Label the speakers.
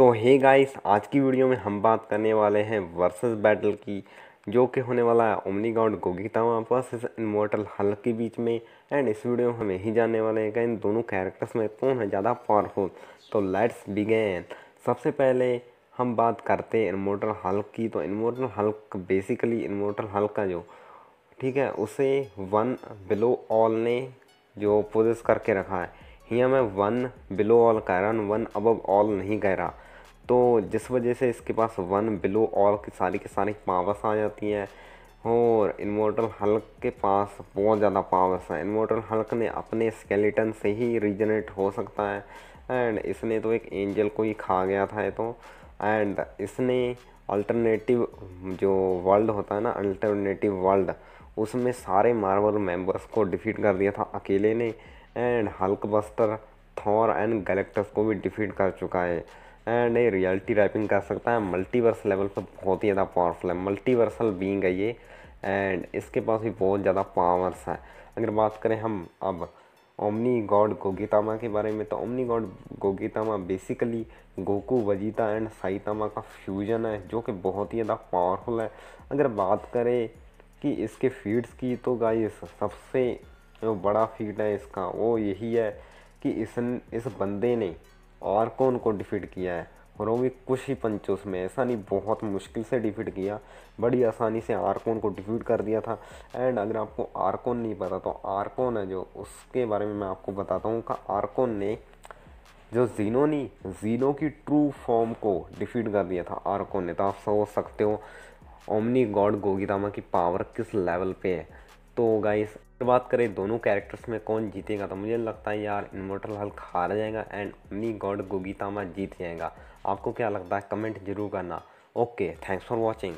Speaker 1: तो hey guys आज की वीडियो में हम बात करने वाले हैं वर्सेस बैटल की जो कि होने वाला है omni god Gogitama versus immortal Hulk के बीच में एंड इस वीडियो में हम यही जानने वाले हैं कि इन दोनों कैरेक्टर्स में कौन है ज़्यादा पावरफुल तो लेट्स बिगेन सबसे पहले हम बात करते हैं इमोटल हल्क की तो immortal Hulk basically immortal Hulk का जो ठीक है उसे वन बिलो ऑल ने जो पोजिस करके रखा है यहाँ मैं वन बिलो ऑल कह रहा हूँ वन अबव ऑल नहीं कह रहा तो जिस वजह से इसके पास वन बिलो ऑल की सारी की सारी पावर्स आ जाती हैं और इन्वर्टल हल्क के पास बहुत ज़्यादा पावर्स हैं इन्वर्टल हल्क ने अपने स्केलेटन से ही रीजनेट हो सकता है एंड इसने तो एक एंजल को ही खा गया था ये तो एंड इसने अल्टरनेटिव जो वर्ल्ड होता है ना अल्टरनेटिव वर्ल्ड उसमें सारे मार्वल मेंबर्स को डिफीट कर दिया था अकेले ने and Hulk buster Thor and Galactus को भी डिफीट कर चुका है एंड ये रियलिटी रैपिंग कर सकता है मल्टीवर्स लेवल पर बहुत ही ज़्यादा पावरफुल है मल्टीवर्सल बींग है ये एंड इसके पास भी बहुत ज़्यादा पावर्स हैं अगर बात करें हम अब ओमनी गॉड गोगीतामा के बारे में तो omni god Gogitama basically Goku Vegeta and Saitama का फ्यूजन है जो कि बहुत ही ज़्यादा पावरफुल है अगर बात करें कि इसके फीड्स की तो गाइस सबसे जो बड़ा फीड है इसका वो यही है कि इस इस बंदे ने और कौन को डिफीट किया है और वो भी कुछ ही पंच उसमें ऐसा नहीं बहुत मुश्किल से डिफीट किया बड़ी आसानी से आरकोन को डिफीट कर दिया था एंड अगर आपको आरकोन नहीं पता तो आरकोन है जो उसके बारे में मैं आपको बताता हूँ का आरकोन ने जो जीनो नहीं जीनो की ट्रू फॉर्म को डिफीट कर दिया था आरकोन ने तो आप सोच सकते हो ओमनी गॉड गोगीदामा की पावर किस लेवल पे है तो गाइस बात करें दोनों कैरेक्टर्स में कौन जीतेगा तो मुझे लगता है यार इन्वर्टर हल्क हार जाएगा एंड ओनली गॉड गोगीतामा जीत जाएगा आपको क्या लगता है कमेंट जरूर करना ओके थैंक्स फॉर वॉचिंग